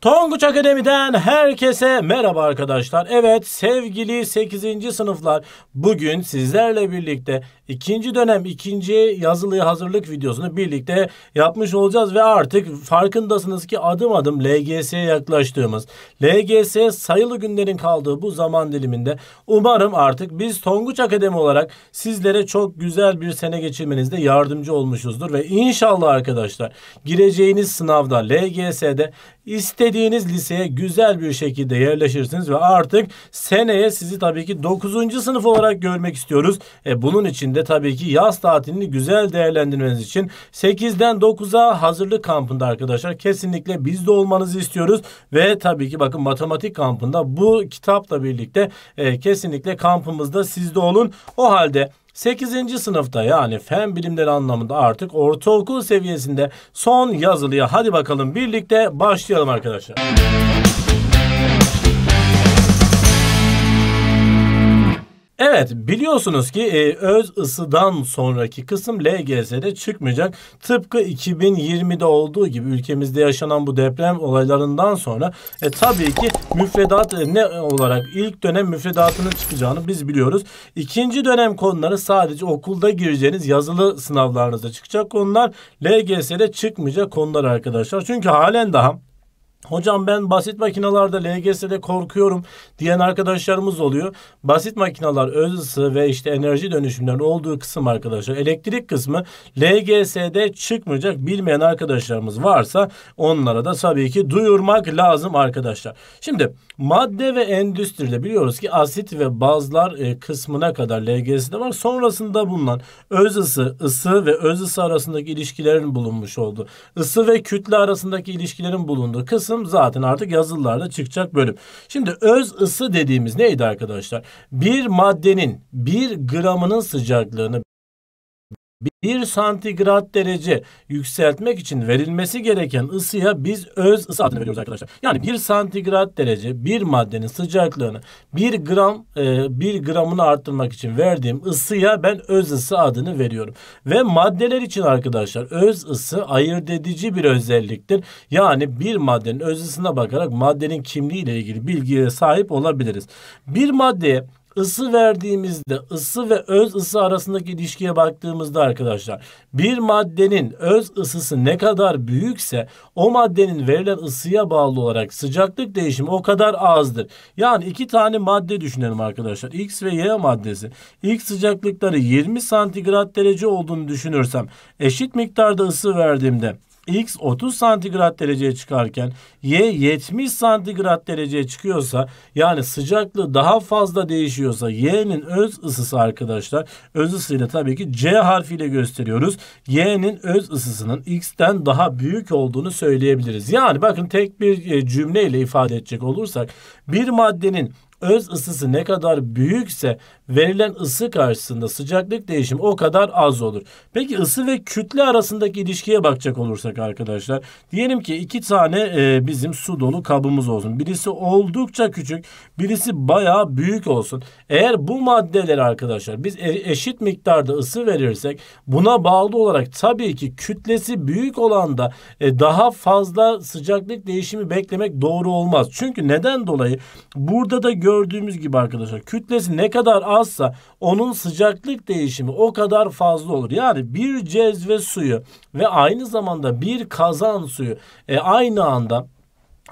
Tonguç Akademi'den herkese merhaba arkadaşlar. Evet sevgili 8. sınıflar bugün sizlerle birlikte İkinci dönem ikinci yazılı hazırlık videosunu birlikte yapmış olacağız ve artık farkındasınız ki adım adım LGS'ye yaklaştığımız, LGS sayılı günlerin kaldığı bu zaman diliminde umarım artık biz Tonguç Akademi olarak sizlere çok güzel bir sene geçirmenizde yardımcı olmuşuzdur ve inşallah arkadaşlar gireceğiniz sınavda LGS'de istediğiniz liseye güzel bir şekilde yerleşirsiniz ve artık seneye sizi tabii ki 9. sınıf olarak görmek istiyoruz. E bunun için de tabii ki yaz tatilini güzel değerlendirmeniz için 8'den 9'a hazırlık kampında arkadaşlar kesinlikle bizde olmanızı istiyoruz ve tabii ki bakın matematik kampında bu kitapla birlikte e, kesinlikle kampımızda sizde olun. O halde 8. sınıfta yani fen bilimleri anlamında artık ortaokul seviyesinde son yazılıya hadi bakalım birlikte başlayalım arkadaşlar. Müzik Evet biliyorsunuz ki e, öz ısıdan sonraki kısım LGS'de çıkmayacak. Tıpkı 2020'de olduğu gibi ülkemizde yaşanan bu deprem olaylarından sonra e, tabii ki müfredat e, ne olarak ilk dönem müfredatının çıkacağını biz biliyoruz. İkinci dönem konuları sadece okulda gireceğiniz yazılı sınavlarınızda çıkacak konular. LGS'de çıkmayacak konular arkadaşlar. Çünkü halen daha Hocam ben basit makinalarda LGS'de korkuyorum diyen arkadaşlarımız oluyor. Basit makinalar öz ısı ve işte enerji dönüşümlerinin olduğu kısım arkadaşlar. Elektrik kısmı LGS'de çıkmayacak bilmeyen arkadaşlarımız varsa onlara da tabii ki duyurmak lazım arkadaşlar. Şimdi Madde ve endüstride biliyoruz ki asit ve bazlar e, kısmına kadar LGS'de var. Sonrasında bulunan öz ısı, ısı ve öz ısı arasındaki ilişkilerin bulunmuş oldu. Isı ve kütle arasındaki ilişkilerin bulunduğu kısım zaten artık yazılılarda çıkacak bölüm. Şimdi öz ısı dediğimiz neydi arkadaşlar? Bir maddenin bir gramının sıcaklığını 1 santigrat derece yükseltmek için verilmesi gereken ısıya biz öz ısı adını veriyoruz arkadaşlar. Yani 1 santigrat derece bir maddenin sıcaklığını 1 gram e, 1 gramını arttırmak için verdiğim ısıya ben öz ısı adını veriyorum. Ve maddeler için arkadaşlar öz ısı ayırt edici bir özelliktir. Yani bir maddenin öz ısına bakarak maddenin kimliği ile ilgili bilgiye sahip olabiliriz. Bir maddeye ısı verdiğimizde ısı ve öz ısı arasındaki ilişkiye baktığımızda arkadaşlar bir maddenin öz ısısı ne kadar büyükse o maddenin verilen ısıya bağlı olarak sıcaklık değişimi o kadar azdır. Yani iki tane madde düşünelim arkadaşlar. X ve Y maddesi. X sıcaklıkları 20 santigrat derece olduğunu düşünürsem eşit miktarda ısı verdiğimde X 30 santigrat dereceye çıkarken Y 70 santigrat dereceye çıkıyorsa yani sıcaklığı daha fazla değişiyorsa Y'nin öz ısısı arkadaşlar öz ısıyla tabii ki C harfiyle gösteriyoruz. Y'nin öz ısısının X'ten daha büyük olduğunu söyleyebiliriz. Yani bakın tek bir e, cümleyle ifade edecek olursak bir maddenin öz ısısı ne kadar büyükse verilen ısı karşısında sıcaklık değişimi o kadar az olur. Peki ısı ve kütle arasındaki ilişkiye bakacak olursak arkadaşlar. Diyelim ki iki tane e, bizim su dolu kabımız olsun. Birisi oldukça küçük, birisi bayağı büyük olsun. Eğer bu maddeleri arkadaşlar biz e, eşit miktarda ısı verirsek buna bağlı olarak tabii ki kütlesi büyük olanda e, daha fazla sıcaklık değişimi beklemek doğru olmaz. Çünkü neden dolayı burada da gördüğümüz gibi arkadaşlar kütlesi ne kadar az azsa onun sıcaklık değişimi o kadar fazla olur. Yani bir cezve suyu ve aynı zamanda bir kazan suyu e, aynı anda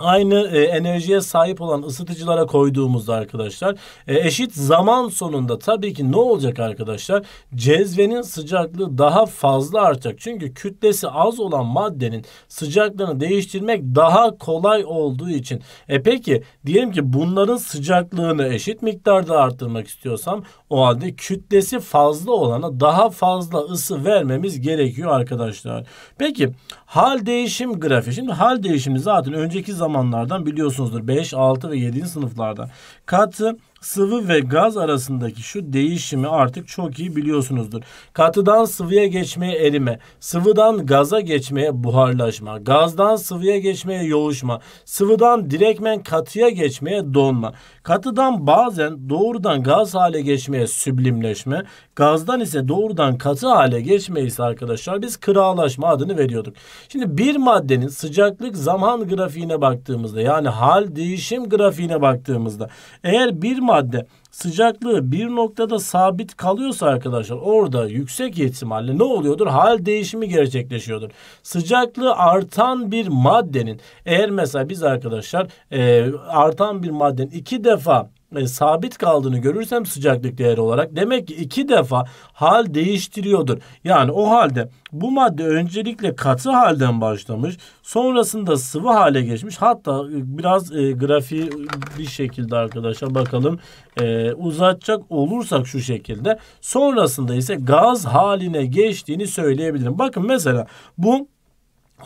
aynı e, enerjiye sahip olan ısıtıcılara koyduğumuzda arkadaşlar e, eşit zaman sonunda tabii ki ne olacak arkadaşlar? Cezvenin sıcaklığı daha fazla artacak. Çünkü kütlesi az olan maddenin sıcaklığını değiştirmek daha kolay olduğu için. E peki diyelim ki bunların sıcaklığını eşit miktarda arttırmak istiyorsam o halde kütlesi fazla olana daha fazla ısı vermemiz gerekiyor arkadaşlar. Peki hal değişim grafiği. Şimdi hal değişimi zaten önceki zaman zamanlardan biliyorsunuzdur. 5, 6 ve 7. sınıflarda. Katı sıvı ve gaz arasındaki şu değişimi artık çok iyi biliyorsunuzdur. Katıdan sıvıya geçmeye erime, sıvıdan gaza geçmeye buharlaşma, gazdan sıvıya geçmeye yoğuşma, sıvıdan direktmen katıya geçmeye donma, katıdan bazen doğrudan gaz hale geçmeye süblimleşme, gazdan ise doğrudan katı hale geçmeye ise arkadaşlar biz kırağlaşma adını veriyorduk. Şimdi bir maddenin sıcaklık zaman grafiğine baktığımızda yani hal değişim grafiğine baktığımızda eğer bir madde sıcaklığı bir noktada sabit kalıyorsa arkadaşlar orada yüksek ihtimalle ne oluyordur? Hal değişimi gerçekleşiyordur. Sıcaklığı artan bir maddenin eğer mesela biz arkadaşlar e, artan bir maddenin iki defa e, sabit kaldığını görürsem sıcaklık değeri olarak demek ki iki defa hal değiştiriyordur. Yani o halde bu madde öncelikle katı halden başlamış sonrasında sıvı hale geçmiş hatta e, biraz e, grafiği bir şekilde arkadaşlar bakalım e, uzatacak olursak şu şekilde sonrasında ise gaz haline geçtiğini söyleyebilirim. Bakın mesela bu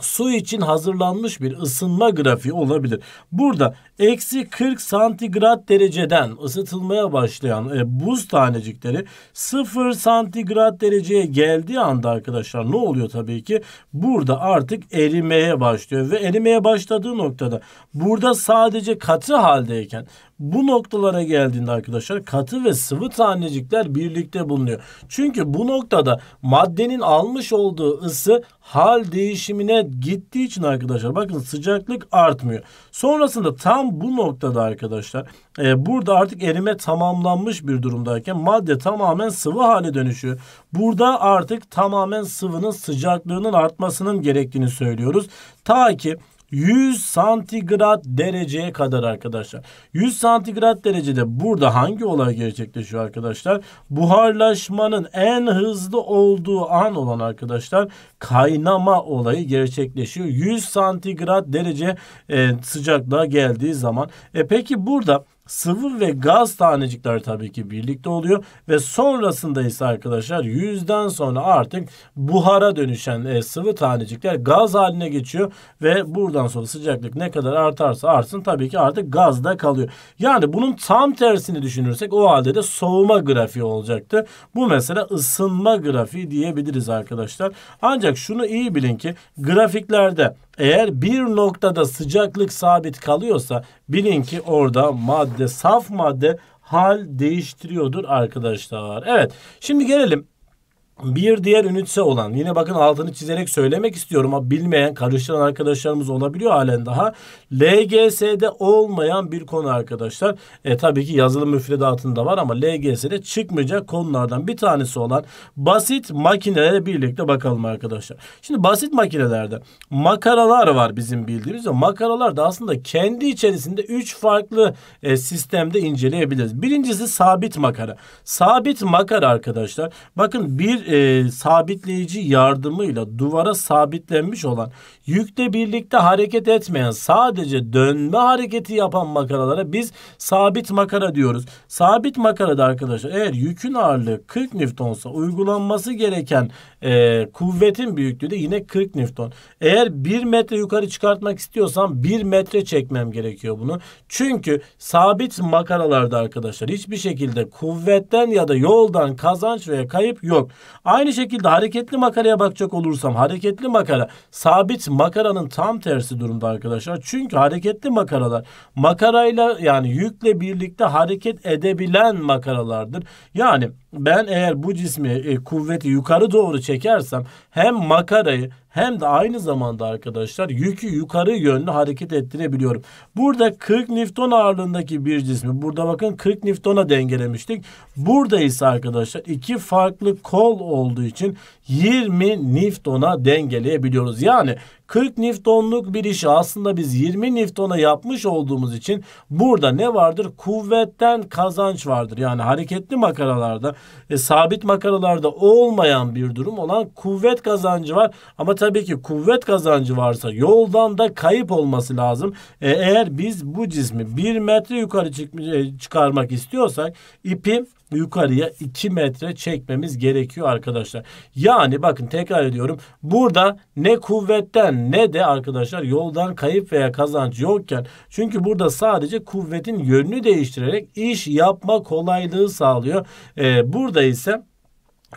su için hazırlanmış bir ısınma grafiği olabilir. Burada eksi 40 santigrat dereceden ısıtılmaya başlayan e, buz tanecikleri 0 santigrat dereceye geldiği anda arkadaşlar ne oluyor tabii ki? Burada artık erimeye başlıyor ve erimeye başladığı noktada burada sadece katı haldeyken bu noktalara geldiğinde arkadaşlar katı ve sıvı tanecikler birlikte bulunuyor. Çünkü bu noktada maddenin almış olduğu ısı hal değişimine gittiği için arkadaşlar bakın sıcaklık artmıyor. Sonrasında tam bu noktada arkadaşlar e, burada artık erime tamamlanmış bir durumdayken madde tamamen sıvı hale dönüşüyor. Burada artık tamamen sıvının sıcaklığının artmasının gerektiğini söylüyoruz. Ta ki 100 santigrat dereceye kadar arkadaşlar. 100 santigrat derecede burada hangi olay gerçekleşiyor arkadaşlar? Buharlaşmanın en hızlı olduğu an olan arkadaşlar kaynama olayı gerçekleşiyor. 100 santigrat derece e, sıcaklığa geldiği zaman. E peki burada sıvı ve gaz tanecikler tabii ki birlikte oluyor ve sonrasında ise arkadaşlar yüzden sonra artık buhara dönüşen e, sıvı tanecikler gaz haline geçiyor ve buradan sonra sıcaklık ne kadar artarsa artsın tabii ki artık gazda kalıyor. Yani bunun tam tersini düşünürsek o halde de soğuma grafiği olacaktı. Bu mesela ısınma grafiği diyebiliriz arkadaşlar. Ancak şunu iyi bilin ki grafiklerde eğer bir noktada sıcaklık sabit kalıyorsa bilin ki orada madde saf madde hal değiştiriyordur arkadaşlar. Evet şimdi gelelim bir diğer ünitse olan yine bakın altını çizerek söylemek istiyorum ama bilmeyen karıştıran arkadaşlarımız olabiliyor halen daha. LGS'de olmayan bir konu arkadaşlar. E, tabii ki yazılı müfredatında var ama LGS'de çıkmayacak konulardan bir tanesi olan basit makinelere birlikte bakalım arkadaşlar. Şimdi basit makinelerde makaralar var bizim bildiğimiz. Makaralar da aslında kendi içerisinde 3 farklı e, sistemde inceleyebiliriz. Birincisi sabit makara. Sabit makara arkadaşlar bakın bir e, sabitleyici yardımıyla duvara sabitlenmiş olan yükle birlikte hareket etmeyen sadece dönme hareketi yapan makaralara biz sabit makara diyoruz. Sabit makarada arkadaşlar eğer yükün ağırlığı 40 Newton'sa uygulanması gereken e, kuvvetin büyüklüğü de yine 40 Newton. Eğer 1 metre yukarı çıkartmak istiyorsam 1 metre çekmem gerekiyor bunu. Çünkü sabit makaralarda arkadaşlar hiçbir şekilde kuvvetten ya da yoldan kazanç veya kayıp yok. Aynı şekilde hareketli makaraya bakacak olursam hareketli makara sabit makaranın tam tersi durumda arkadaşlar. Çünkü hareketli makaralar makarayla yani yükle birlikte hareket edebilen makaralardır. Yani ben eğer bu cismi e, kuvveti yukarı doğru çekersem hem makarayı hem de aynı zamanda arkadaşlar yükü yukarı yönlü hareket ettiğini biliyorum. Burada 40 Newton ağırlığındaki bir cismi burada bakın 40 Newton'a dengelemiştik. Burada ise arkadaşlar iki farklı kol olduğu için 20 Newton'a dengeleyebiliyoruz. Yani 40 Newton'luk bir işi aslında biz 20 Newton'a yapmış olduğumuz için burada ne vardır? Kuvvetten kazanç vardır. Yani hareketli makaralarda e, sabit makaralarda olmayan bir durum olan kuvvet kazancı var. Ama tabii ki kuvvet kazancı varsa yoldan da kayıp olması lazım. E, eğer biz bu cismi 1 metre yukarı çıkmış, e, çıkarmak istiyorsak ipi yukarıya 2 metre çekmemiz gerekiyor arkadaşlar. Yani bakın tekrar ediyorum. Burada ne kuvvetten ne de arkadaşlar yoldan kayıp veya kazanç yokken çünkü burada sadece kuvvetin yönünü değiştirerek iş yapma kolaylığı sağlıyor. Ee, burada ise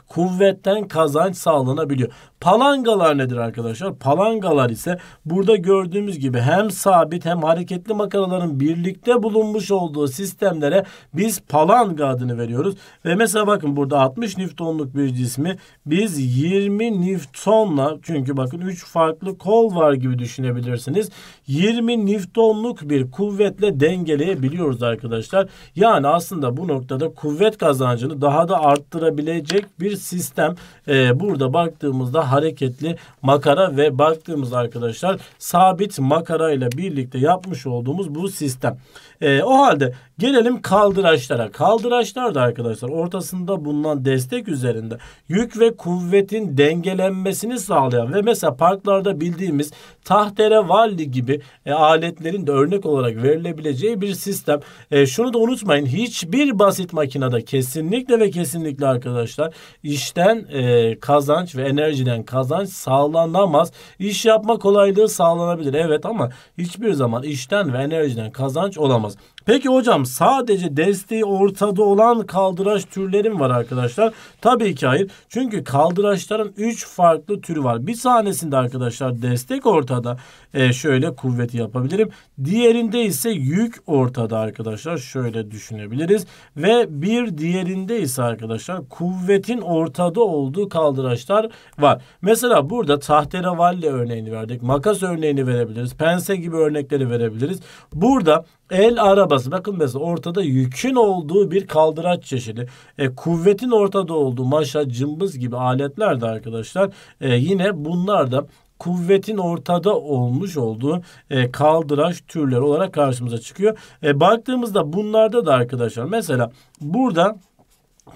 kuvvetten kazanç sağlanabiliyor. Palangalar nedir arkadaşlar? Palangalar ise burada gördüğümüz gibi hem sabit hem hareketli makaraların birlikte bulunmuş olduğu sistemlere biz palanga adını veriyoruz. Ve mesela bakın burada 60 Newton'luk bir cismi biz 20 Newton'la çünkü bakın 3 farklı kol var gibi düşünebilirsiniz. 20 Newton'luk bir kuvvetle dengeleyebiliyoruz arkadaşlar. Yani aslında bu noktada kuvvet kazancını daha da arttırabilecek bir bir sistem. E, burada baktığımızda hareketli makara ve baktığımız arkadaşlar sabit makara ile birlikte yapmış olduğumuz bu sistem. E, o halde Gelelim kaldıraçlara. Kaldıraçlar da arkadaşlar ortasında bulunan destek üzerinde yük ve kuvvetin dengelenmesini sağlayan ve mesela parklarda bildiğimiz tahtere valli gibi e, aletlerin de örnek olarak verilebileceği bir sistem. E, şunu da unutmayın hiçbir basit makinede kesinlikle ve kesinlikle arkadaşlar işten e, kazanç ve enerjiden kazanç sağlanamaz. İş yapma kolaylığı sağlanabilir evet ama hiçbir zaman işten ve enerjiden kazanç olamaz. Peki hocam sadece desteği ortada olan kaldıraç türleri mi var arkadaşlar? Tabii ki hayır. Çünkü kaldıraçların 3 farklı türü var. Bir tanesinde arkadaşlar destek ortada e, şöyle kuvveti yapabilirim. Diğerinde ise yük ortada arkadaşlar. Şöyle düşünebiliriz. Ve bir diğerinde ise arkadaşlar kuvvetin ortada olduğu kaldıraçlar var. Mesela burada tahterevalli örneğini verdik. Makas örneğini verebiliriz. Pense gibi örnekleri verebiliriz. Burada El arabası. Bakın mesela ortada yükün olduğu bir kaldıraç çeşidi. E, kuvvetin ortada olduğu maşa, cımbız gibi aletler de arkadaşlar e, yine bunlar da kuvvetin ortada olmuş olduğu e, kaldıraç türleri olarak karşımıza çıkıyor. E, baktığımızda bunlarda da arkadaşlar mesela burada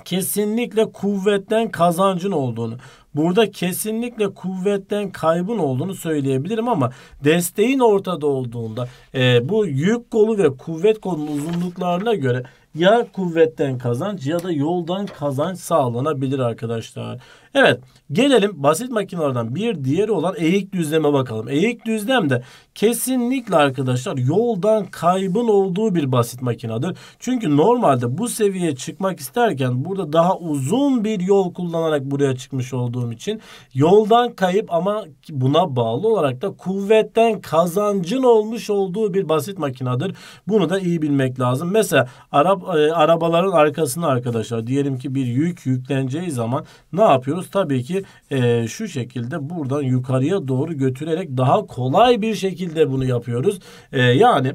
kesinlikle kuvvetten kazancın olduğunu, burada kesinlikle kuvvetten kaybın olduğunu söyleyebilirim ama desteğin ortada olduğunda e, bu yük kolu ve kuvvet kolunun uzunluklarına göre ya kuvvetten kazanç ya da yoldan kazanç sağlanabilir arkadaşlar. Evet gelelim basit makinelerden bir diğeri olan eğik düzleme bakalım. Eğik düzlem de Kesinlikle arkadaşlar yoldan kaybın olduğu bir basit makinadır. Çünkü normalde bu seviyeye çıkmak isterken burada daha uzun bir yol kullanarak buraya çıkmış olduğum için yoldan kayıp ama buna bağlı olarak da kuvvetten kazancın olmuş olduğu bir basit makinadır. Bunu da iyi bilmek lazım. Mesela Arap, e, arabaların arkasına arkadaşlar diyelim ki bir yük yükleneceği zaman ne yapıyoruz? Tabii ki e, şu şekilde buradan yukarıya doğru götürerek daha kolay bir şekilde şekilde bunu yapıyoruz. E, yani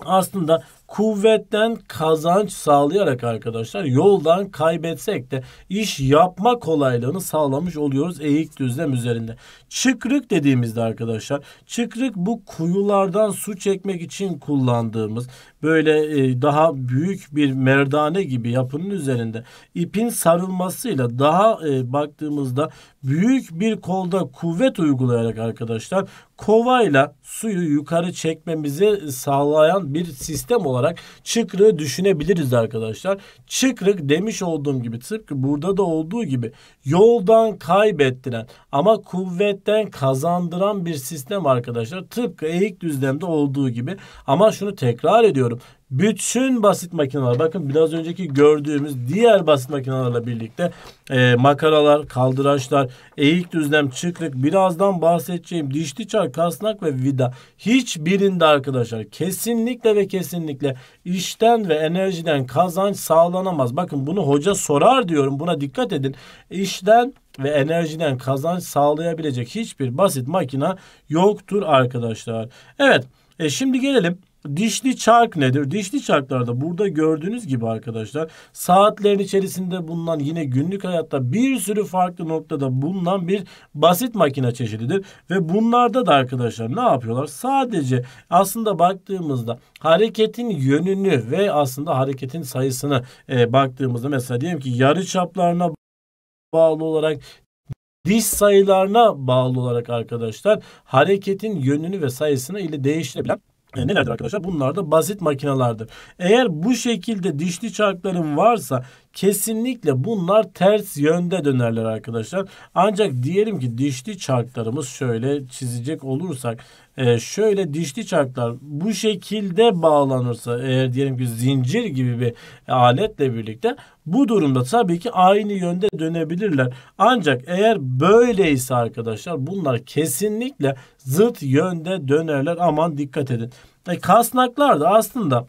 aslında kuvvetten kazanç sağlayarak arkadaşlar yoldan kaybetsek de iş yapma kolaylığını sağlamış oluyoruz eğik düzlem üzerinde. Çıkrık dediğimizde arkadaşlar çıkrık bu kuyulardan su çekmek için kullandığımız böyle e, daha büyük bir merdane gibi yapının üzerinde ipin sarılmasıyla daha e, baktığımızda büyük bir kolda kuvvet uygulayarak arkadaşlar kovayla suyu yukarı çekmemizi sağlayan bir sistem olarak olarak çıkrı düşünebiliriz arkadaşlar. Çıkrık demiş olduğum gibi tıpkı burada da olduğu gibi yoldan kaybettiren ama kuvvetten kazandıran bir sistem arkadaşlar. Tıpkı eğik düzlemde olduğu gibi ama şunu tekrar ediyorum bütün basit makineler bakın biraz önceki gördüğümüz diğer basit makinelerle birlikte e, makaralar, kaldıraçlar, eğik düzlem, çıklık birazdan bahsedeceğim dişli çar, kasnak ve vida hiçbirinde arkadaşlar kesinlikle ve kesinlikle işten ve enerjiden kazanç sağlanamaz. Bakın bunu hoca sorar diyorum buna dikkat edin. İşten ve enerjiden kazanç sağlayabilecek hiçbir basit makina yoktur arkadaşlar. Evet e, şimdi gelelim Dişli çark nedir? Dişli çarklarda burada gördüğünüz gibi arkadaşlar saatlerin içerisinde bulunan yine günlük hayatta bir sürü farklı noktada bulunan bir basit makine çeşididir. Ve bunlarda da arkadaşlar ne yapıyorlar? Sadece aslında baktığımızda hareketin yönünü ve aslında hareketin sayısını e, baktığımızda mesela diyelim ki yarı çaplarına bağlı olarak diş sayılarına bağlı olarak arkadaşlar hareketin yönünü ve sayısını ile değiştirebilen e, nelerdir arkadaşlar? Bunlar da basit makinalardır. Eğer bu şekilde dişli çarkların varsa kesinlikle bunlar ters yönde dönerler arkadaşlar. Ancak diyelim ki dişli çarklarımız şöyle çizecek olursak e, şöyle dişli çarklar bu şekilde bağlanırsa eğer diyelim ki zincir gibi bir aletle birlikte bu durumda tabii ki aynı yönde dönebilirler. Ancak eğer böyleyse arkadaşlar bunlar kesinlikle zıt yönde dönerler. Aman dikkat edin. E, kasnaklar da aslında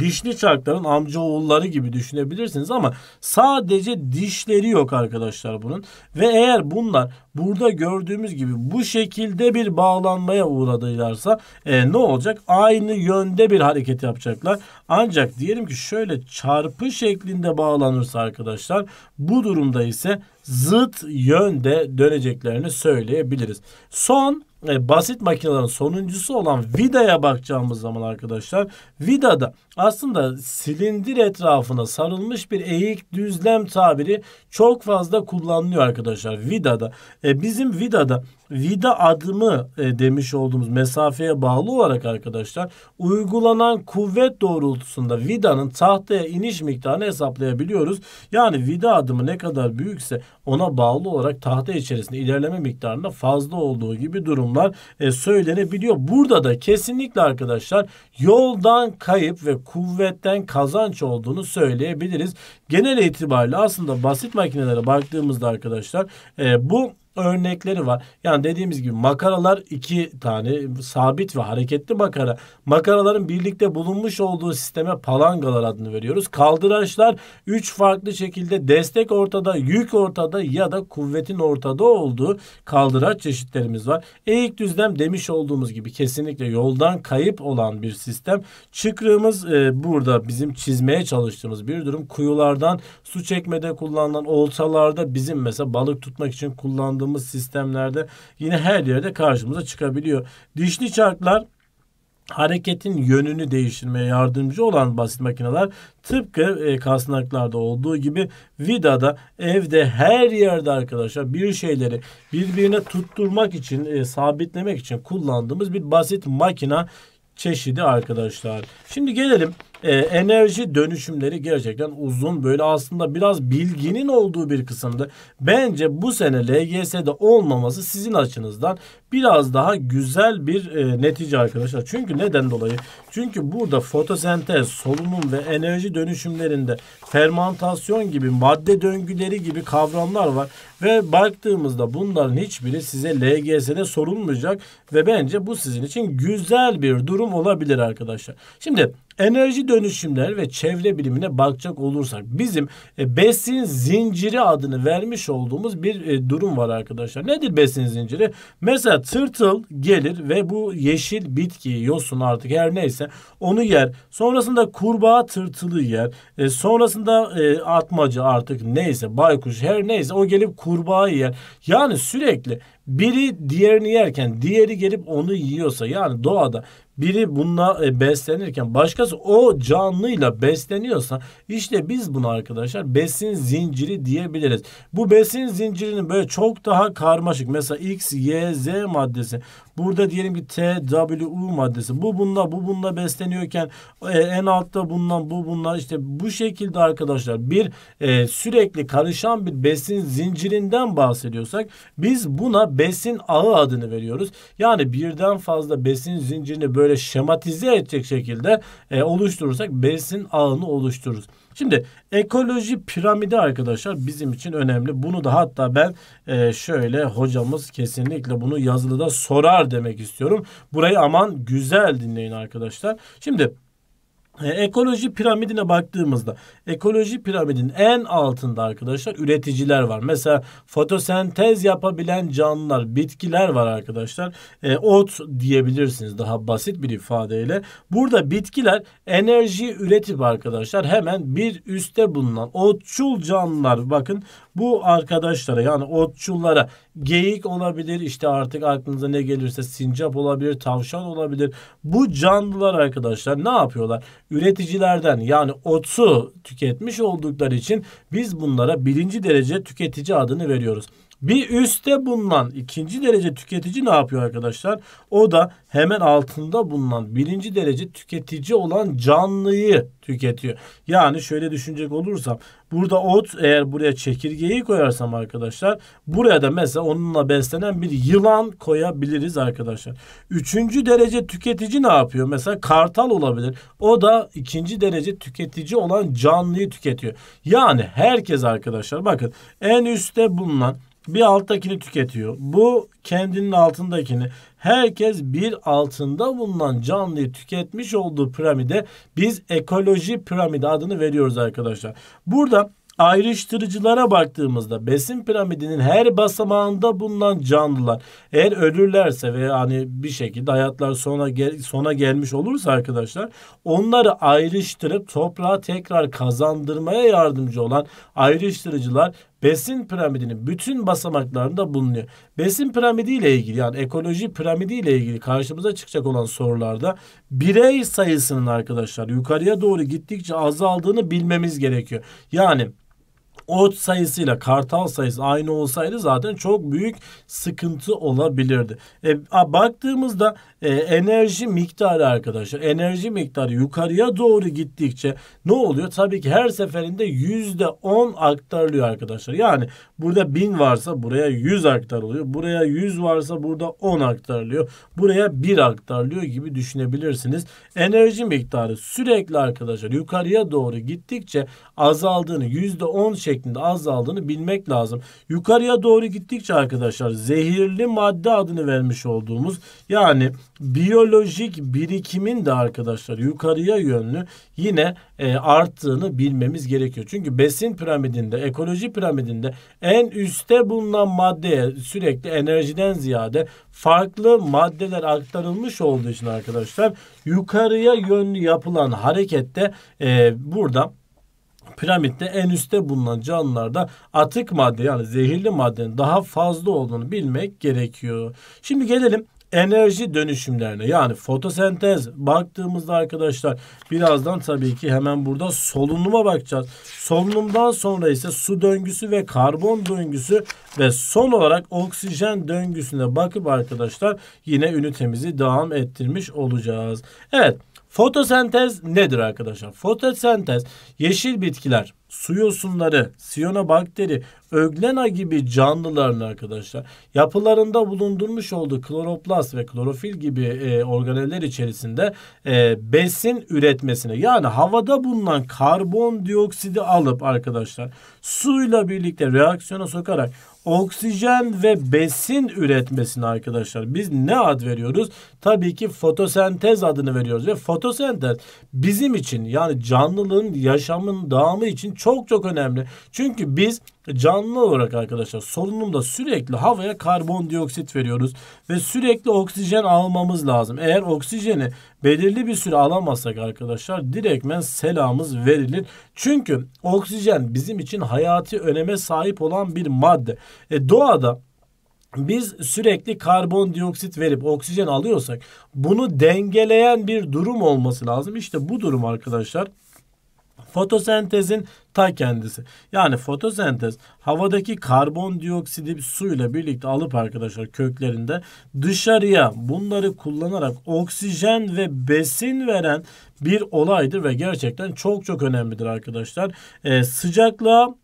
Dişli çarkların amca oğulları gibi düşünebilirsiniz ama sadece dişleri yok arkadaşlar bunun. Ve eğer bunlar burada gördüğümüz gibi bu şekilde bir bağlanmaya uğradılarsa e, ne olacak? Aynı yönde bir hareket yapacaklar. Ancak diyelim ki şöyle çarpı şeklinde bağlanırsa arkadaşlar bu durumda ise zıt yönde döneceklerini söyleyebiliriz. Son e, basit makinelerin sonuncusu olan vidaya bakacağımız zaman arkadaşlar vidada aslında silindir etrafına sarılmış bir eğik düzlem tabiri çok fazla kullanılıyor arkadaşlar vidada. E, bizim vidada vida adımı e, demiş olduğumuz mesafeye bağlı olarak arkadaşlar uygulanan kuvvet doğrultusunda vidanın tahtaya iniş miktarını hesaplayabiliyoruz. Yani vida adımı ne kadar büyükse ona bağlı olarak tahta içerisinde ilerleme miktarında fazla olduğu gibi durumlar e, söylenebiliyor. Burada da kesinlikle arkadaşlar yoldan kayıp ve kuvvetten kazanç olduğunu söyleyebiliriz. Genel itibariyle aslında basit makinelere baktığımızda arkadaşlar e, bu örnekleri var. Yani dediğimiz gibi makaralar iki tane sabit ve hareketli makara. Makaraların birlikte bulunmuş olduğu sisteme palangalar adını veriyoruz. Kaldıraçlar üç farklı şekilde destek ortada, yük ortada ya da kuvvetin ortada olduğu kaldıraç çeşitlerimiz var. Eğik düzlem demiş olduğumuz gibi kesinlikle yoldan kayıp olan bir sistem. Çıkrığımız e, burada bizim çizmeye çalıştığımız bir durum. Kuyulardan su çekmede kullanılan olçalarda bizim mesela balık tutmak için kullandığımız kullandığımız sistemlerde yine her yerde karşımıza çıkabiliyor. Dişli çarklar hareketin yönünü değiştirmeye yardımcı olan basit makineler tıpkı e, kasnaklarda olduğu gibi vidada evde her yerde arkadaşlar bir şeyleri birbirine tutturmak için e, sabitlemek için kullandığımız bir basit makina çeşidi arkadaşlar. Şimdi gelelim e, enerji dönüşümleri gerçekten uzun böyle aslında biraz bilginin olduğu bir kısımdı. Bence bu sene LGS'de olmaması sizin açınızdan biraz daha güzel bir e, netice arkadaşlar. Çünkü neden dolayı? Çünkü burada fotosentez, solunum ve enerji dönüşümlerinde fermantasyon gibi madde döngüleri gibi kavramlar var. Ve baktığımızda bunların hiçbiri size LGS'de sorulmayacak ve bence bu sizin için güzel bir durum olabilir arkadaşlar. Şimdi enerji dönüşümler ve çevre bilimine bakacak olursak bizim e, besin zinciri adını vermiş olduğumuz bir e, durum var arkadaşlar. Nedir besin zinciri? Mesela tırtıl gelir ve bu yeşil bitki yosun artık her neyse onu yer. Sonrasında kurbağa tırtılı yer. E, sonrasında e, atmaca artık neyse baykuş her neyse o gelip kurbağa yer. Yani sürekli biri diğerini yerken diğeri gelip onu yiyorsa yani doğada biri bununla e, beslenirken başkası o canlıyla besleniyorsa işte biz bunu arkadaşlar besin zinciri diyebiliriz. Bu besin zincirinin böyle çok daha karmaşık mesela X, Y, Z maddesi Burada diyelim ki TWU maddesi. Bu bunda bu bunda besleniyorken e, en altta bundan bu bunlar işte bu şekilde arkadaşlar bir e, sürekli karışan bir besin zincirinden bahsediyorsak biz buna besin ağı adını veriyoruz. Yani birden fazla besin zincirini böyle şematize edecek şekilde e, oluşturursak besin ağını oluştururuz. Şimdi ekoloji piramidi arkadaşlar bizim için önemli. Bunu da hatta ben e, şöyle hocamız kesinlikle bunu yazılıda sorar demek istiyorum. Burayı aman güzel dinleyin arkadaşlar. Şimdi e, ekoloji piramidine baktığımızda ekoloji piramidin en altında arkadaşlar üreticiler var. Mesela fotosentez yapabilen canlılar, bitkiler var arkadaşlar. E, ot diyebilirsiniz daha basit bir ifadeyle. Burada bitkiler enerji üretip arkadaşlar hemen bir üste bulunan otçul canlılar bakın bu arkadaşlara yani otçullara geyik olabilir işte artık aklınıza ne gelirse sincap olabilir tavşan olabilir. Bu canlılar arkadaşlar ne yapıyorlar? Üreticilerden yani otu tüketmiş oldukları için biz bunlara birinci derece tüketici adını veriyoruz. Bir üstte bulunan ikinci derece tüketici ne yapıyor arkadaşlar? O da hemen altında bulunan birinci derece tüketici olan canlıyı tüketiyor. Yani şöyle düşünecek olursam burada ot eğer buraya çekirgeyi koyarsam arkadaşlar buraya da mesela onunla beslenen bir yılan koyabiliriz arkadaşlar. Üçüncü derece tüketici ne yapıyor? Mesela kartal olabilir. O da ikinci derece tüketici olan canlıyı tüketiyor. Yani herkes arkadaşlar bakın en üstte bulunan bir alttakini tüketiyor. Bu kendinin altındakini. Herkes bir altında bulunan canlıyı tüketmiş olduğu piramide biz ekoloji piramidi adını veriyoruz arkadaşlar. Burada ayrıştırıcılara baktığımızda besin piramidinin her basamağında bulunan canlılar eğer ölürlerse veya hani bir şekilde hayatlar sona gel sona gelmiş olursa arkadaşlar onları ayrıştırıp toprağa tekrar kazandırmaya yardımcı olan ayrıştırıcılar besin piramidinin bütün basamaklarında bulunuyor. Besin piramidiyle ilgili yani ekoloji piramidiyle ilgili karşımıza çıkacak olan sorularda birey sayısının arkadaşlar yukarıya doğru gittikçe azaldığını bilmemiz gerekiyor. Yani ot sayısıyla kartal sayısı aynı olsaydı zaten çok büyük sıkıntı olabilirdi. E, a, baktığımızda e, enerji miktarı arkadaşlar. Enerji miktarı yukarıya doğru gittikçe ne oluyor? Tabii ki her seferinde yüzde on aktarılıyor arkadaşlar. Yani burada bin varsa buraya yüz aktarılıyor. Buraya yüz varsa burada on aktarılıyor. Buraya bir aktarılıyor gibi düşünebilirsiniz. Enerji miktarı sürekli arkadaşlar yukarıya doğru gittikçe azaldığını yüzde on şeklinde azaldığını bilmek lazım. Yukarıya doğru gittikçe arkadaşlar zehirli madde adını vermiş olduğumuz yani biyolojik birikimin de arkadaşlar yukarıya yönlü yine e, arttığını bilmemiz gerekiyor. Çünkü besin piramidinde, ekoloji piramidinde en üstte bulunan maddeye sürekli enerjiden ziyade farklı maddeler aktarılmış olduğu için arkadaşlar yukarıya yönlü yapılan harekette e, burada piramitte en üstte bulunan canlılarda atık madde yani zehirli maddenin daha fazla olduğunu bilmek gerekiyor. Şimdi gelelim enerji dönüşümlerine yani fotosentez baktığımızda arkadaşlar birazdan tabii ki hemen burada solunuma bakacağız. Solunumdan sonra ise su döngüsü ve karbon döngüsü ve son olarak oksijen döngüsüne bakıp arkadaşlar yine ünitemizi devam ettirmiş olacağız. Evet fotosentez nedir arkadaşlar? Fotosentez yeşil bitkiler su yosunları, siyonobakteri, öglena gibi canlıların arkadaşlar yapılarında bulundurmuş olduğu kloroplast ve klorofil gibi e, organeller içerisinde e, besin üretmesine yani havada bulunan karbondioksidi alıp arkadaşlar suyla birlikte reaksiyona sokarak oksijen ve besin üretmesini arkadaşlar biz ne ad veriyoruz? Tabii ki fotosentez adını veriyoruz ve fotosentez bizim için yani canlılığın yaşamın devamı için çok çok önemli. Çünkü biz canlı olarak arkadaşlar solunumda sürekli havaya karbondioksit veriyoruz ve sürekli oksijen almamız lazım. Eğer oksijeni belirli bir süre alamazsak arkadaşlar direktmen selamız verilir. Çünkü oksijen bizim için hayati öneme sahip olan bir madde. E, doğada biz sürekli karbondioksit verip oksijen alıyorsak bunu dengeleyen bir durum olması lazım. İşte bu durum arkadaşlar fotosentezin ta kendisi. Yani fotosentez havadaki karbondioksidi suyla birlikte alıp arkadaşlar köklerinde dışarıya bunları kullanarak oksijen ve besin veren bir olaydır ve gerçekten çok çok önemlidir arkadaşlar. Ee, sıcaklığa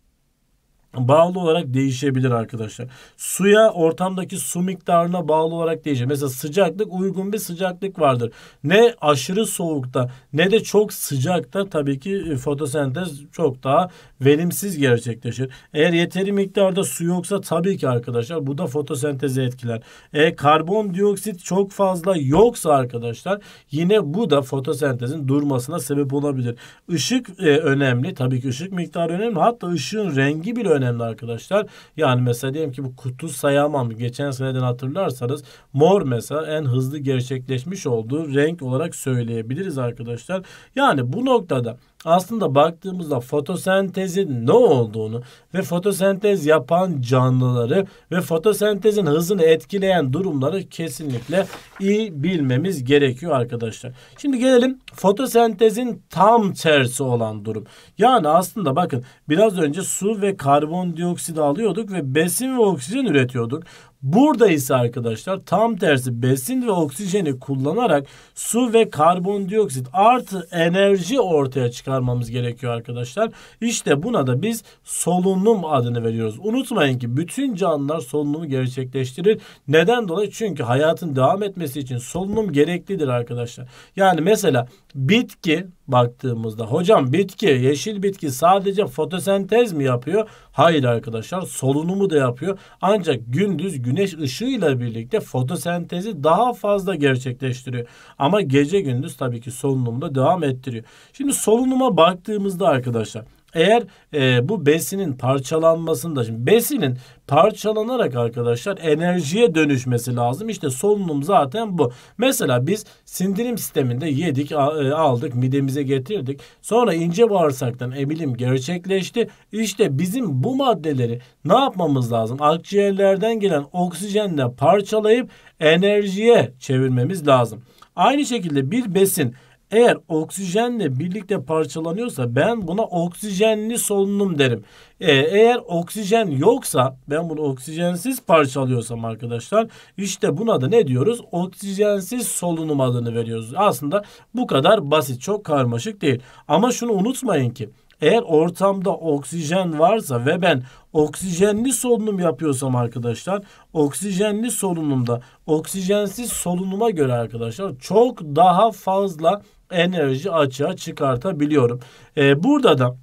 bağlı olarak değişebilir arkadaşlar. Suya ortamdaki su miktarına bağlı olarak değişir. Mesela sıcaklık uygun bir sıcaklık vardır. Ne aşırı soğukta ne de çok sıcakta tabii ki e, fotosentez çok daha verimsiz gerçekleşir. Eğer yeteri miktarda su yoksa tabii ki arkadaşlar bu da fotosentezi etkiler. E karbondioksit çok fazla yoksa arkadaşlar yine bu da fotosentezin durmasına sebep olabilir. Işık e, önemli tabii ki ışık miktarı önemli hatta ışığın rengi bile önemli önemli arkadaşlar. Yani mesela diyelim ki bu kutu sayamam. Geçen seneden hatırlarsanız mor mesela en hızlı gerçekleşmiş olduğu renk olarak söyleyebiliriz arkadaşlar. Yani bu noktada aslında baktığımızda fotosentezin ne olduğunu ve fotosentez yapan canlıları ve fotosentezin hızını etkileyen durumları kesinlikle iyi bilmemiz gerekiyor arkadaşlar. Şimdi gelelim fotosentezin tam tersi olan durum. Yani aslında bakın biraz önce su ve karbondioksidi alıyorduk ve besin ve oksijen üretiyorduk. Burada ise arkadaşlar tam tersi besin ve oksijeni kullanarak su ve karbondioksit artı enerji ortaya çıkarmamız gerekiyor arkadaşlar. İşte buna da biz solunum adını veriyoruz. Unutmayın ki bütün canlılar solunumu gerçekleştirir. Neden dolayı? Çünkü hayatın devam etmesi için solunum gereklidir arkadaşlar. Yani mesela bitki baktığımızda hocam bitki yeşil bitki sadece fotosentez mi yapıyor? Hayır arkadaşlar solunumu da yapıyor. Ancak gündüz güneş ışığıyla birlikte fotosentezi daha fazla gerçekleştiriyor. Ama gece gündüz tabii ki solunumda devam ettiriyor. Şimdi solunuma baktığımızda arkadaşlar eğer e, bu besinin parçalanmasında şimdi besinin parçalanarak arkadaşlar enerjiye dönüşmesi lazım. İşte solunum zaten bu. Mesela biz sindirim sisteminde yedik, e, aldık, midemize getirdik. Sonra ince bağırsaktan emilim gerçekleşti. İşte bizim bu maddeleri ne yapmamız lazım? Akciğerlerden gelen oksijenle parçalayıp enerjiye çevirmemiz lazım. Aynı şekilde bir besin eğer oksijenle birlikte parçalanıyorsa ben buna oksijenli solunum derim. Ee, eğer oksijen yoksa ben bunu oksijensiz parçalıyorsam arkadaşlar işte buna da ne diyoruz? Oksijensiz solunum adını veriyoruz. Aslında bu kadar basit çok karmaşık değil. Ama şunu unutmayın ki eğer ortamda oksijen varsa ve ben oksijenli solunum yapıyorsam arkadaşlar oksijenli solunumda oksijensiz solunuma göre arkadaşlar çok daha fazla enerji açığa çıkartabiliyorum. Ee, burada da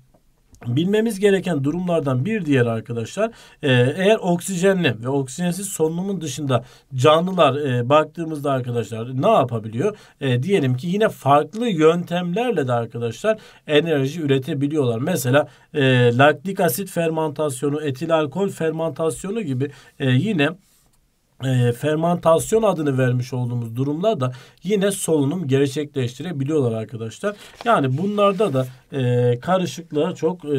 Bilmemiz gereken durumlardan bir diğer arkadaşlar e, eğer oksijenli ve oksijensiz solunumun dışında canlılar e, baktığımızda arkadaşlar ne yapabiliyor? E, diyelim ki yine farklı yöntemlerle de arkadaşlar enerji üretebiliyorlar. Mesela e, laktik asit fermentasyonu, etil alkol fermentasyonu gibi e, yine e, ee, fermantasyon adını vermiş olduğumuz durumlar da yine solunum gerçekleştirebiliyorlar arkadaşlar. Yani bunlarda da e, karışıklığa çok e,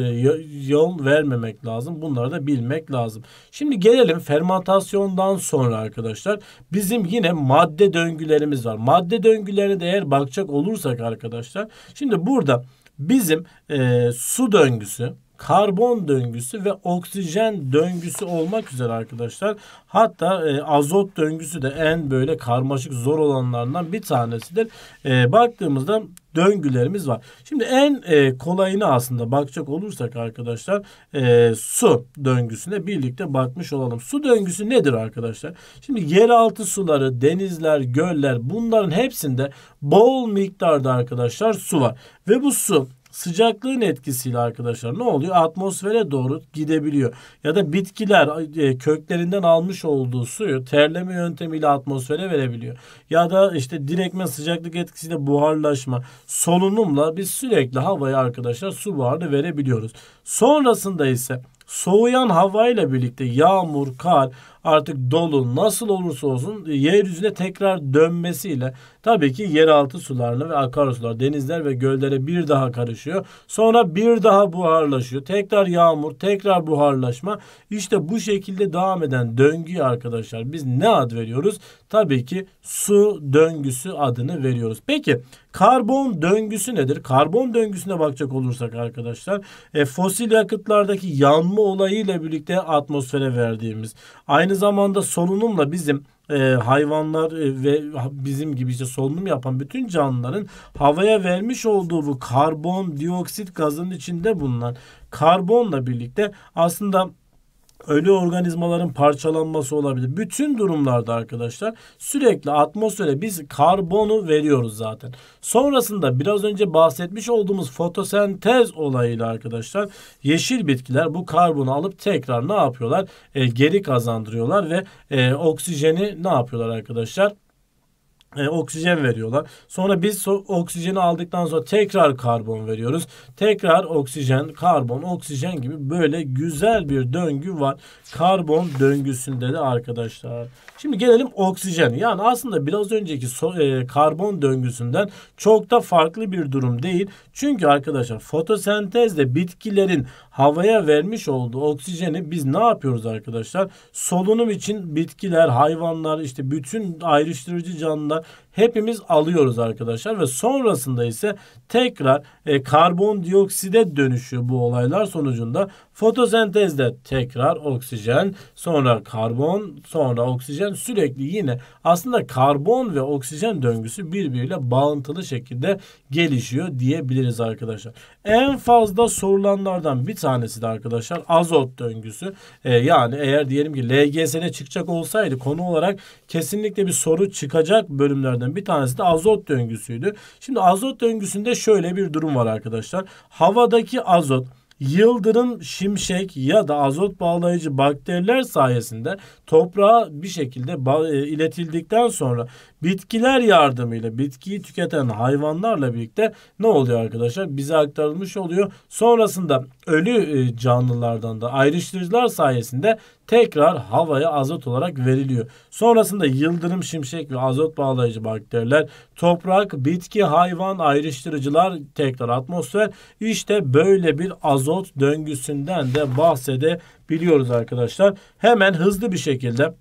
yol vermemek lazım. Bunları da bilmek lazım. Şimdi gelelim fermantasyondan sonra arkadaşlar bizim yine madde döngülerimiz var. Madde döngülerine de eğer bakacak olursak arkadaşlar şimdi burada bizim e, su döngüsü karbon döngüsü ve oksijen döngüsü olmak üzere arkadaşlar. Hatta e, azot döngüsü de en böyle karmaşık zor olanlarından bir tanesidir. E, baktığımızda döngülerimiz var. Şimdi en e, kolayını aslında bakacak olursak arkadaşlar e, su döngüsüne birlikte bakmış olalım. Su döngüsü nedir arkadaşlar? Şimdi yeraltı suları, denizler, göller bunların hepsinde bol miktarda arkadaşlar su var. Ve bu su sıcaklığın etkisiyle arkadaşlar ne oluyor? Atmosfere doğru gidebiliyor. Ya da bitkiler e, köklerinden almış olduğu suyu terleme yöntemiyle atmosfere verebiliyor. Ya da işte direkme sıcaklık etkisiyle buharlaşma, solunumla biz sürekli havaya arkadaşlar su buharını verebiliyoruz. Sonrasında ise soğuyan havayla birlikte yağmur, kar, artık dolu nasıl olursa olsun e, yeryüzüne tekrar dönmesiyle tabii ki yeraltı sularına ve akarsular, denizler ve göllere bir daha karışıyor. Sonra bir daha buharlaşıyor. Tekrar yağmur, tekrar buharlaşma. İşte bu şekilde devam eden döngüyü arkadaşlar biz ne ad veriyoruz? Tabii ki su döngüsü adını veriyoruz. Peki karbon döngüsü nedir? Karbon döngüsüne bakacak olursak arkadaşlar e, fosil yakıtlardaki yanma olayıyla birlikte atmosfere verdiğimiz aynı Aynı zamanda solunumla bizim e, hayvanlar e, ve bizim gibi işte solunum yapan bütün canlıların havaya vermiş olduğu bu karbon dioksit gazının içinde bulunan karbonla birlikte aslında ölü organizmaların parçalanması olabilir. Bütün durumlarda arkadaşlar sürekli atmosfere biz karbonu veriyoruz zaten. Sonrasında biraz önce bahsetmiş olduğumuz fotosentez olayıyla arkadaşlar yeşil bitkiler bu karbonu alıp tekrar ne yapıyorlar? E, geri kazandırıyorlar ve e, oksijeni ne yapıyorlar arkadaşlar? e, oksijen veriyorlar. Sonra biz so oksijeni aldıktan sonra tekrar karbon veriyoruz. Tekrar oksijen, karbon, oksijen gibi böyle güzel bir döngü var. Karbon döngüsünde de arkadaşlar. Şimdi gelelim oksijen. Yani aslında biraz önceki so e, karbon döngüsünden çok da farklı bir durum değil. Çünkü arkadaşlar fotosentezde bitkilerin havaya vermiş olduğu oksijeni biz ne yapıyoruz arkadaşlar? Solunum için bitkiler, hayvanlar, işte bütün ayrıştırıcı canlılar hepimiz alıyoruz arkadaşlar ve sonrasında ise tekrar e, karbondiokside dönüşüyor bu olaylar sonucunda. Fotosentezde tekrar oksijen, sonra karbon, sonra oksijen sürekli yine aslında karbon ve oksijen döngüsü birbiriyle bağıntılı şekilde gelişiyor diyebiliriz arkadaşlar. En fazla sorulanlardan bir tanesi de arkadaşlar azot döngüsü. E, yani eğer diyelim ki LGS'ne çıkacak olsaydı konu olarak kesinlikle bir soru çıkacak bölümlerden döngülerden bir tanesi de azot döngüsüydü. Şimdi azot döngüsünde şöyle bir durum var arkadaşlar. Havadaki azot yıldırım, şimşek ya da azot bağlayıcı bakteriler sayesinde toprağa bir şekilde e, iletildikten sonra bitkiler yardımıyla bitkiyi tüketen hayvanlarla birlikte ne oluyor arkadaşlar? Bize aktarılmış oluyor. Sonrasında ölü e, canlılardan da ayrıştırıcılar sayesinde tekrar havaya azot olarak veriliyor. Sonrasında yıldırım şimşek ve azot bağlayıcı bakteriler, toprak, bitki, hayvan ayrıştırıcılar tekrar atmosfer. İşte böyle bir azot döngüsünden de bahsedebiliyoruz arkadaşlar. Hemen hızlı bir şekilde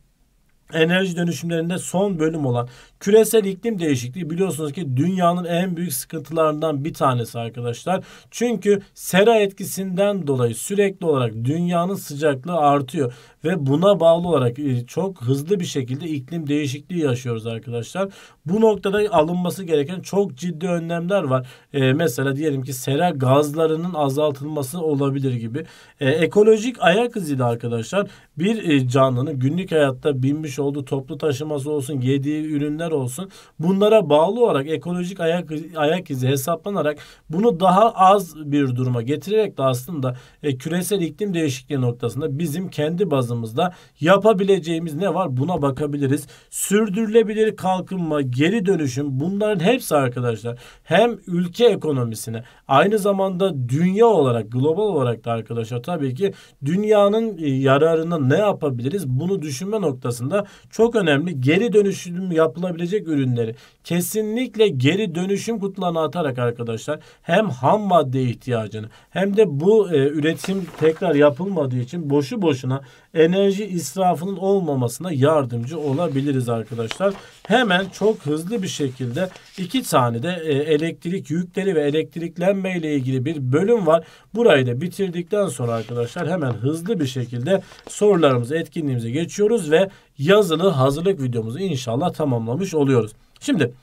enerji dönüşümlerinde son bölüm olan Küresel iklim değişikliği biliyorsunuz ki dünyanın en büyük sıkıntılarından bir tanesi arkadaşlar. Çünkü sera etkisinden dolayı sürekli olarak dünyanın sıcaklığı artıyor ve buna bağlı olarak e, çok hızlı bir şekilde iklim değişikliği yaşıyoruz arkadaşlar. Bu noktada alınması gereken çok ciddi önlemler var. Ee, mesela diyelim ki sera gazlarının azaltılması olabilir gibi. Ee, ekolojik ayak iziydi arkadaşlar. Bir e, canlının günlük hayatta binmiş olduğu toplu taşıması olsun, yediği ürünler ürünler olsun. Bunlara bağlı olarak ekolojik ayak, ayak izi hesaplanarak bunu daha az bir duruma getirerek de aslında e, küresel iklim değişikliği noktasında bizim kendi bazımızda yapabileceğimiz ne var buna bakabiliriz. Sürdürülebilir kalkınma, geri dönüşüm bunların hepsi arkadaşlar hem ülke ekonomisine aynı zamanda dünya olarak global olarak da arkadaşlar tabii ki dünyanın e, yararına ne yapabiliriz bunu düşünme noktasında çok önemli. Geri dönüşüm yapılabilir alınabilecek ürünleri kesinlikle geri dönüşüm kutularına atarak arkadaşlar hem ham madde ihtiyacını hem de bu e, üretim tekrar yapılmadığı için boşu boşuna enerji israfının olmamasına yardımcı olabiliriz arkadaşlar. Hemen çok hızlı bir şekilde iki tane de e, elektrik yükleri ve elektriklenme ile ilgili bir bölüm var. Burayı da bitirdikten sonra arkadaşlar hemen hızlı bir şekilde sorularımızı etkinliğimize geçiyoruz ve yazılı hazırlık videomuzu inşallah tamamlamış oluyoruz. Şimdi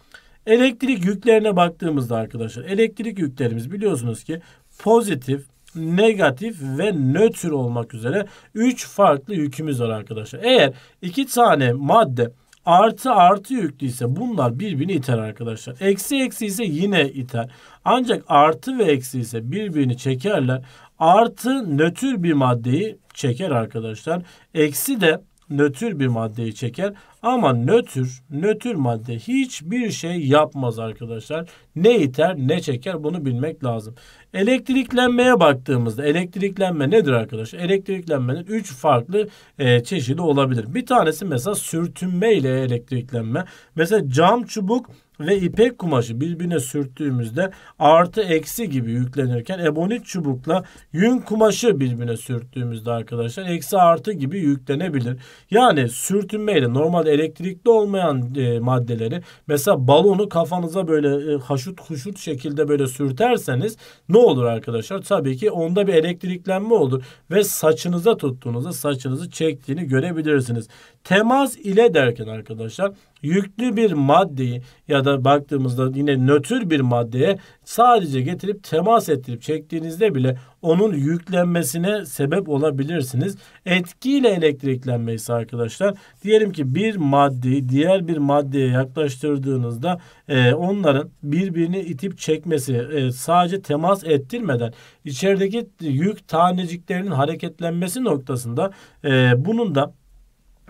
elektrik yüklerine baktığımızda arkadaşlar elektrik yüklerimiz biliyorsunuz ki pozitif, negatif ve nötr olmak üzere 3 farklı yükümüz var arkadaşlar. Eğer 2 tane madde artı artı yüklü ise bunlar birbirini iter arkadaşlar. Eksi eksi ise yine iter. Ancak artı ve eksi ise birbirini çekerler. Artı nötr bir maddeyi çeker arkadaşlar. Eksi de nötr bir maddeyi çeker. Ama nötr, nötr madde hiçbir şey yapmaz arkadaşlar. Ne iter ne çeker bunu bilmek lazım. Elektriklenmeye baktığımızda elektriklenme nedir arkadaşlar? Elektriklenmenin 3 farklı e, çeşidi olabilir. Bir tanesi mesela sürtünme ile elektriklenme. Mesela cam çubuk ve ipek kumaşı birbirine sürttüğümüzde artı eksi gibi yüklenirken ebonit çubukla yün kumaşı birbirine sürttüğümüzde arkadaşlar eksi artı gibi yüklenebilir. Yani sürtünmeyle normal elektrikli olmayan e, maddeleri mesela balonu kafanıza böyle e, haşut huşut şekilde böyle sürterseniz ne olur arkadaşlar? Tabii ki onda bir elektriklenme olur ve saçınıza tuttuğunuzda saçınızı çektiğini görebilirsiniz. Temas ile derken arkadaşlar yüklü bir maddeyi ya da baktığımızda yine nötr bir maddeye sadece getirip temas ettirip çektiğinizde bile onun yüklenmesine sebep olabilirsiniz. Etkiyle elektriklenme ise arkadaşlar diyelim ki bir maddeyi diğer bir maddeye yaklaştırdığınızda e, onların birbirini itip çekmesi e, sadece temas ettirmeden içerideki yük taneciklerinin hareketlenmesi noktasında e, bunun da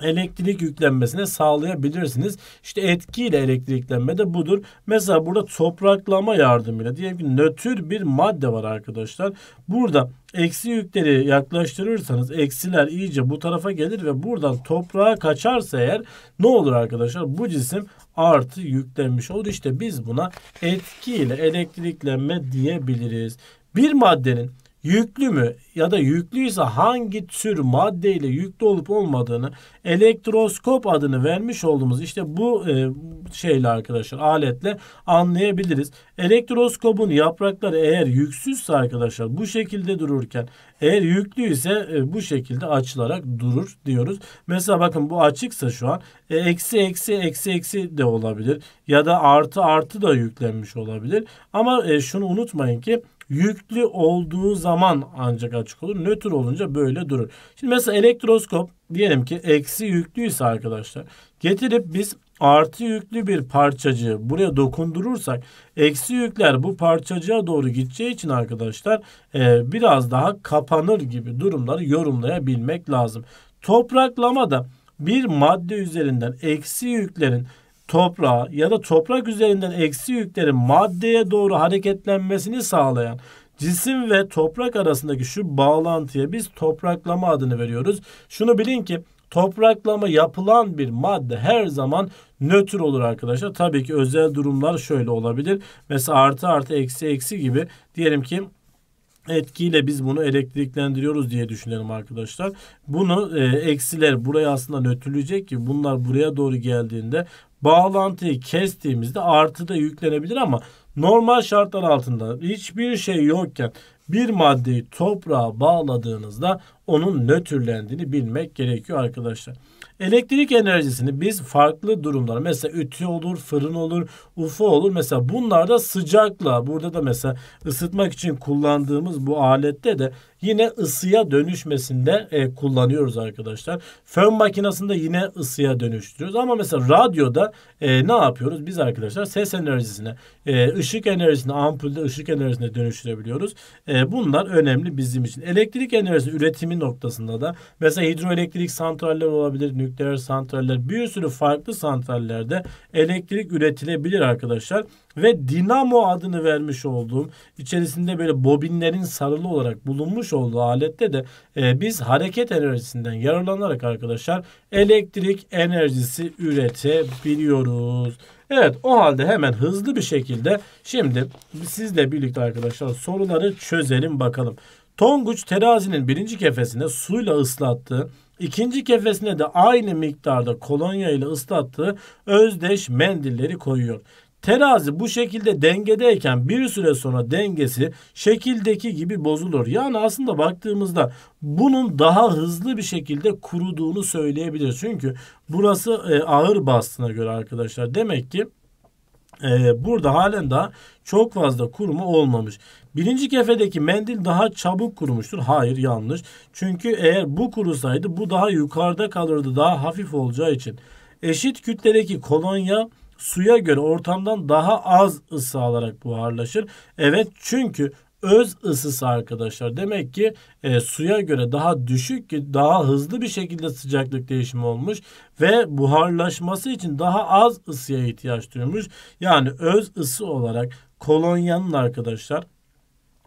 elektrik yüklenmesine sağlayabilirsiniz. İşte etkiyle elektriklenme de budur. Mesela burada topraklama yardımıyla diyelim ki nötr bir madde var arkadaşlar. Burada eksi yükleri yaklaştırırsanız eksiler iyice bu tarafa gelir ve buradan toprağa kaçarsa eğer ne olur arkadaşlar? Bu cisim artı yüklenmiş olur. İşte biz buna etkiyle elektriklenme diyebiliriz. Bir maddenin yüklü mü ya da yüklüyse hangi tür maddeyle yüklü olup olmadığını elektroskop adını vermiş olduğumuz işte bu e, şeyle arkadaşlar aletle anlayabiliriz. Elektroskopun yaprakları eğer yüksüzse arkadaşlar bu şekilde dururken eğer yüklüyse e, bu şekilde açılarak durur diyoruz. Mesela bakın bu açıksa şu an e, eksi eksi eksi eksi de olabilir ya da artı artı da yüklenmiş olabilir. Ama e, şunu unutmayın ki yüklü olduğu zaman ancak açık olur. Nötr olunca böyle durur. Şimdi mesela elektroskop diyelim ki eksi yüklüyse arkadaşlar getirip biz artı yüklü bir parçacığı buraya dokundurursak eksi yükler bu parçacığa doğru gideceği için arkadaşlar e, biraz daha kapanır gibi durumları yorumlayabilmek lazım. Topraklamada bir madde üzerinden eksi yüklerin toprağa ya da toprak üzerinden eksi yüklerin maddeye doğru hareketlenmesini sağlayan cisim ve toprak arasındaki şu bağlantıya biz topraklama adını veriyoruz. Şunu bilin ki topraklama yapılan bir madde her zaman nötr olur arkadaşlar. Tabii ki özel durumlar şöyle olabilir. Mesela artı artı eksi eksi gibi diyelim ki etkiyle biz bunu elektriklendiriyoruz diye düşünelim arkadaşlar. Bunu e, eksiler buraya aslında nötrleyecek ki bunlar buraya doğru geldiğinde bağlantıyı kestiğimizde artı da yüklenebilir ama normal şartlar altında hiçbir şey yokken bir maddeyi toprağa bağladığınızda onun nötrlendiğini bilmek gerekiyor arkadaşlar. Elektrik enerjisini biz farklı durumlar mesela ütü olur, fırın olur, UFO olur. Mesela bunlarda sıcakla burada da mesela ısıtmak için kullandığımız bu alette de yine ısıya dönüşmesinde e, kullanıyoruz arkadaşlar. Fön makinesinde yine ısıya dönüştürüyoruz ama mesela radyoda e, ne yapıyoruz? Biz arkadaşlar ses enerjisine, e, ışık enerjisine, ampulde ışık enerjisine dönüştürebiliyoruz. E, bunlar önemli bizim için. Elektrik enerjisi üretimi noktasında da mesela hidroelektrik santraller olabilir, nükleer santraller, bir sürü farklı santrallerde elektrik üretilebilir arkadaşlar ve dinamo adını vermiş olduğum içerisinde böyle bobinlerin sarılı olarak bulunmuş olduğu alette de e, biz hareket enerjisinden yararlanarak arkadaşlar elektrik enerjisi üretebiliyoruz. Evet o halde hemen hızlı bir şekilde şimdi sizle birlikte arkadaşlar soruları çözelim bakalım. Tonguç terazinin birinci kefesine suyla ıslattığı ikinci kefesine de aynı miktarda kolonya ile ıslattığı özdeş mendilleri koyuyor. Terazi bu şekilde dengedeyken bir süre sonra dengesi şekildeki gibi bozulur. Yani aslında baktığımızda bunun daha hızlı bir şekilde kuruduğunu söyleyebiliriz. Çünkü burası e, ağır bastığına göre arkadaşlar demek ki e, burada halen daha çok fazla kurumu olmamış. Birinci kefedeki mendil daha çabuk kurumuştur. Hayır yanlış. Çünkü eğer bu kurusaydı bu daha yukarıda kalırdı. Daha hafif olacağı için. Eşit kütledeki kolonya suya göre ortamdan daha az ısı alarak buharlaşır. Evet çünkü öz ısısı arkadaşlar. Demek ki e, suya göre daha düşük ki daha hızlı bir şekilde sıcaklık değişimi olmuş ve buharlaşması için daha az ısıya ihtiyaç duymuş. Yani öz ısı olarak kolonyanın arkadaşlar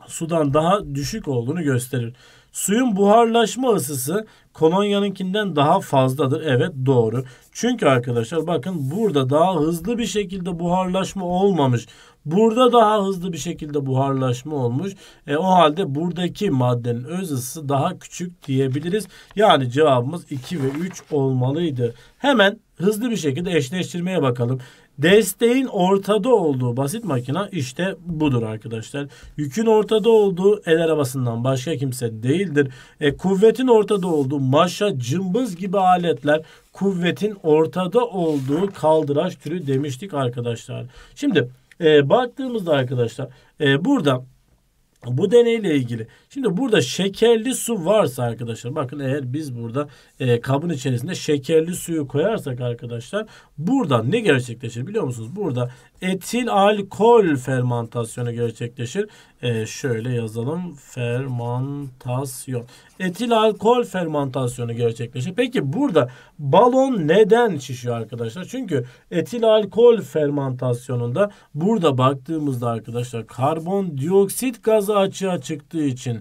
sudan daha düşük olduğunu gösterir. Suyun buharlaşma ısısı kolonyanınkinden daha fazladır. Evet doğru. Çünkü arkadaşlar bakın burada daha hızlı bir şekilde buharlaşma olmamış. Burada daha hızlı bir şekilde buharlaşma olmuş. E, o halde buradaki maddenin öz ısısı daha küçük diyebiliriz. Yani cevabımız 2 ve 3 olmalıydı. Hemen hızlı bir şekilde eşleştirmeye bakalım. Desteğin ortada olduğu basit makina işte budur arkadaşlar. Yükün ortada olduğu el arabasından başka kimse değildir. E, kuvvetin ortada olduğu maşa, cımbız gibi aletler kuvvetin ortada olduğu kaldıraç türü demiştik arkadaşlar. Şimdi e, baktığımızda arkadaşlar e, burada bu deneyle ilgili Şimdi burada şekerli su varsa arkadaşlar bakın eğer biz burada e, kabın içerisinde şekerli suyu koyarsak arkadaşlar burada ne gerçekleşir biliyor musunuz? Burada etil alkol fermentasyonu gerçekleşir. E, şöyle yazalım fermentasyon. Etil alkol fermentasyonu gerçekleşir. Peki burada balon neden şişiyor arkadaşlar? Çünkü etil alkol fermentasyonunda burada baktığımızda arkadaşlar karbondioksit gazı açığa çıktığı için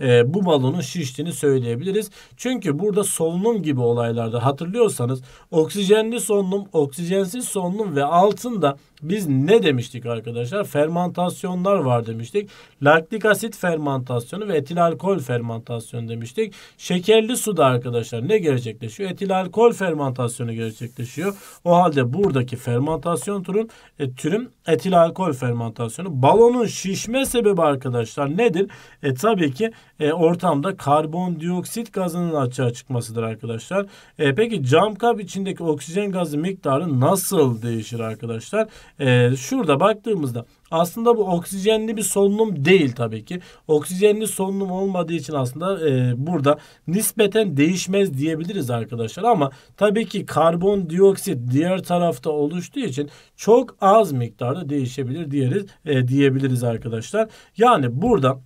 e, bu balonun şiştiğini söyleyebiliriz. Çünkü burada solunum gibi olaylarda hatırlıyorsanız oksijenli solunum, oksijensiz solunum ve altında biz ne demiştik arkadaşlar? Fermantasyonlar var demiştik. Laktik asit fermantasyonu ve etil alkol fermantasyonu demiştik. Şekerli suda arkadaşlar ne gerçekleşiyor? Etil alkol fermantasyonu gerçekleşiyor. O halde buradaki fermantasyon türüm, e, türüm etil alkol fermantasyonu. Balonun şişme sebebi arkadaşlar nedir? E tabii ki e, ortamda karbondioksit gazının açığa çıkmasıdır arkadaşlar. E, peki cam kap içindeki oksijen gazı miktarı nasıl değişir arkadaşlar? E, şurada baktığımızda aslında bu oksijenli bir solunum değil tabii ki. Oksijenli solunum olmadığı için aslında e, burada nispeten değişmez diyebiliriz arkadaşlar. Ama tabii ki karbondioksit diğer tarafta oluştuğu için çok az miktarda değişebilir diyoruz, e, diyebiliriz arkadaşlar. Yani burada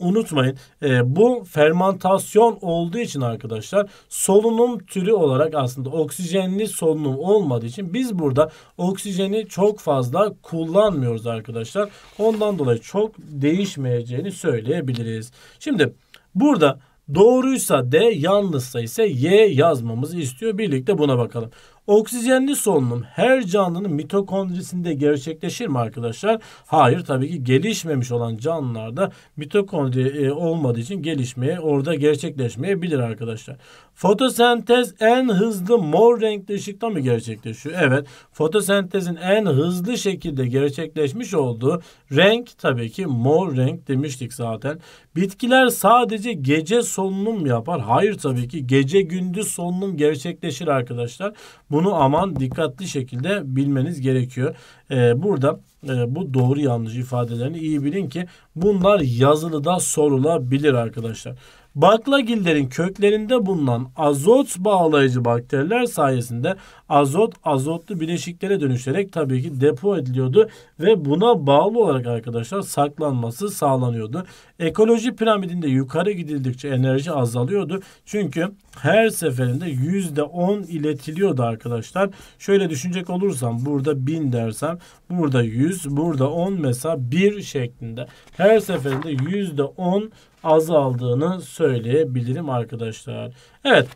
Unutmayın e, bu fermantasyon olduğu için arkadaşlar solunum türü olarak aslında oksijenli solunum olmadığı için biz burada oksijeni çok fazla kullanmıyoruz arkadaşlar. Ondan dolayı çok değişmeyeceğini söyleyebiliriz. Şimdi burada doğruysa D yanlışsa ise Y yazmamızı istiyor. Birlikte buna bakalım. Oksijenli solunum her canlının mitokondrisinde gerçekleşir mi arkadaşlar? Hayır tabii ki gelişmemiş olan canlılarda mitokondri e, olmadığı için gelişmeye orada gerçekleşmeyebilir arkadaşlar. Fotosentez en hızlı mor renkli ışıkta mı gerçekleşiyor? Evet fotosentezin en hızlı şekilde gerçekleşmiş olduğu renk tabii ki mor renk demiştik zaten. Bitkiler sadece gece solunum yapar. Hayır tabii ki gece gündüz solunum gerçekleşir arkadaşlar. Bu bunu aman dikkatli şekilde bilmeniz gerekiyor. Ee, burada e, bu doğru yanlış ifadelerini iyi bilin ki bunlar yazılıda sorulabilir arkadaşlar. Baklagillerin köklerinde bulunan azot bağlayıcı bakteriler sayesinde azot azotlu bileşiklere dönüşerek tabii ki depo ediliyordu ve buna bağlı olarak arkadaşlar saklanması sağlanıyordu. Ekoloji piramidinde yukarı gidildikçe enerji azalıyordu. Çünkü her seferinde %10 iletiliyordu arkadaşlar. Şöyle düşünecek olursam burada 1000 dersem burada 100 burada 10 mesela 1 şeklinde. Her seferinde %10 azaldığını söyleyebilirim arkadaşlar. Evet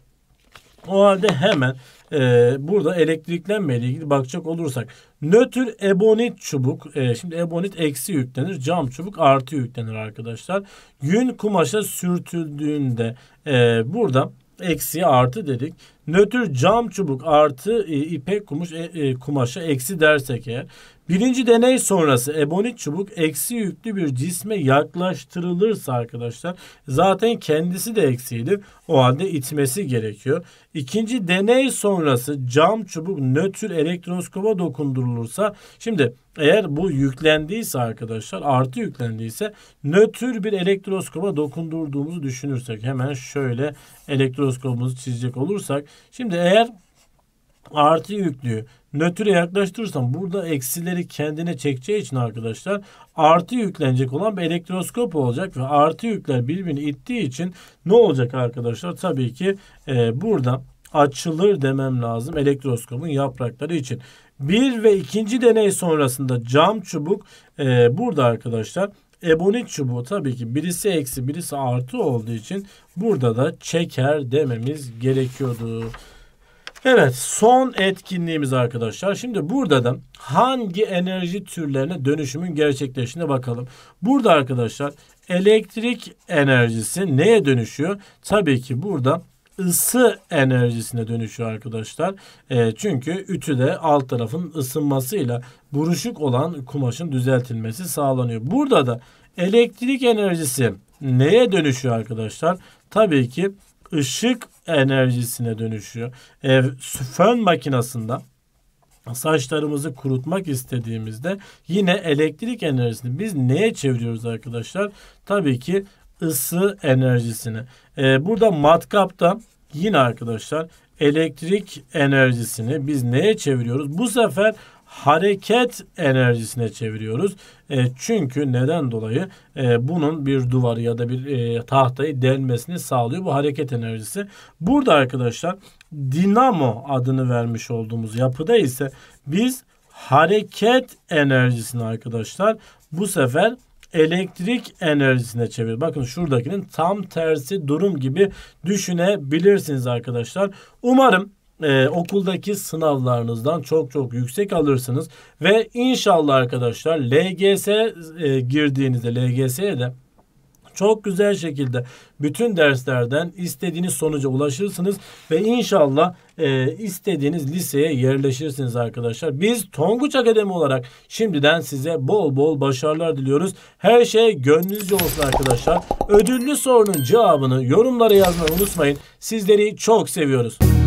o halde hemen e, burada elektriklenme ile ilgili bakacak olursak nötr ebonit çubuk e, şimdi ebonit eksi yüklenir cam çubuk artı yüklenir arkadaşlar. Yün kumaşa sürtüldüğünde e, burada eksi artı dedik. Nötr cam çubuk artı e, ipek kumuş e, e, kumaşa eksi dersek eğer Birinci deney sonrası ebonit çubuk eksi yüklü bir cisme yaklaştırılırsa arkadaşlar zaten kendisi de eksiydi. O halde itmesi gerekiyor. İkinci deney sonrası cam çubuk nötr elektroskopa dokundurulursa şimdi eğer bu yüklendiyse arkadaşlar artı yüklendiyse nötr bir elektroskopa dokundurduğumuzu düşünürsek hemen şöyle elektroskopumuzu çizecek olursak şimdi eğer artı yüklü nötre yaklaştırırsam burada eksileri kendine çekeceği için arkadaşlar artı yüklenecek olan bir elektroskop olacak ve artı yükler birbirini ittiği için ne olacak arkadaşlar? Tabii ki e, burada açılır demem lazım elektroskopun yaprakları için. Bir ve ikinci deney sonrasında cam çubuk e, burada arkadaşlar ebonit çubuğu tabii ki birisi eksi birisi artı olduğu için burada da çeker dememiz gerekiyordu. Evet son etkinliğimiz arkadaşlar. Şimdi burada da hangi enerji türlerine dönüşümün gerçekleştiğine bakalım. Burada arkadaşlar elektrik enerjisi neye dönüşüyor? Tabii ki burada ısı enerjisine dönüşüyor arkadaşlar. E, çünkü ütüde alt tarafın ısınmasıyla buruşuk olan kumaşın düzeltilmesi sağlanıyor. Burada da elektrik enerjisi neye dönüşüyor arkadaşlar? Tabii ki ışık enerjisine dönüşüyor. E, fön makinasında saçlarımızı kurutmak istediğimizde yine elektrik enerjisini biz neye çeviriyoruz arkadaşlar? Tabii ki ısı enerjisini. E, burada matkapta yine arkadaşlar elektrik enerjisini biz neye çeviriyoruz? Bu sefer hareket enerjisine çeviriyoruz. E, çünkü neden dolayı e, bunun bir duvarı ya da bir e, tahtayı delmesini sağlıyor bu hareket enerjisi. Burada arkadaşlar dinamo adını vermiş olduğumuz yapıda ise biz hareket enerjisini arkadaşlar bu sefer elektrik enerjisine çevir. Bakın şuradakinin tam tersi durum gibi düşünebilirsiniz arkadaşlar. Umarım e, okuldaki sınavlarınızdan çok çok yüksek alırsınız. Ve inşallah arkadaşlar LGS e, girdiğinizde LGS'ye de çok güzel şekilde bütün derslerden istediğiniz sonuca ulaşırsınız ve inşallah e, istediğiniz liseye yerleşirsiniz arkadaşlar. Biz Tonguç Akademi olarak şimdiden size bol bol başarılar diliyoruz. Her şey gönlünüzce olsun arkadaşlar. Ödüllü sorunun cevabını yorumlara yazmayı unutmayın. Sizleri çok seviyoruz.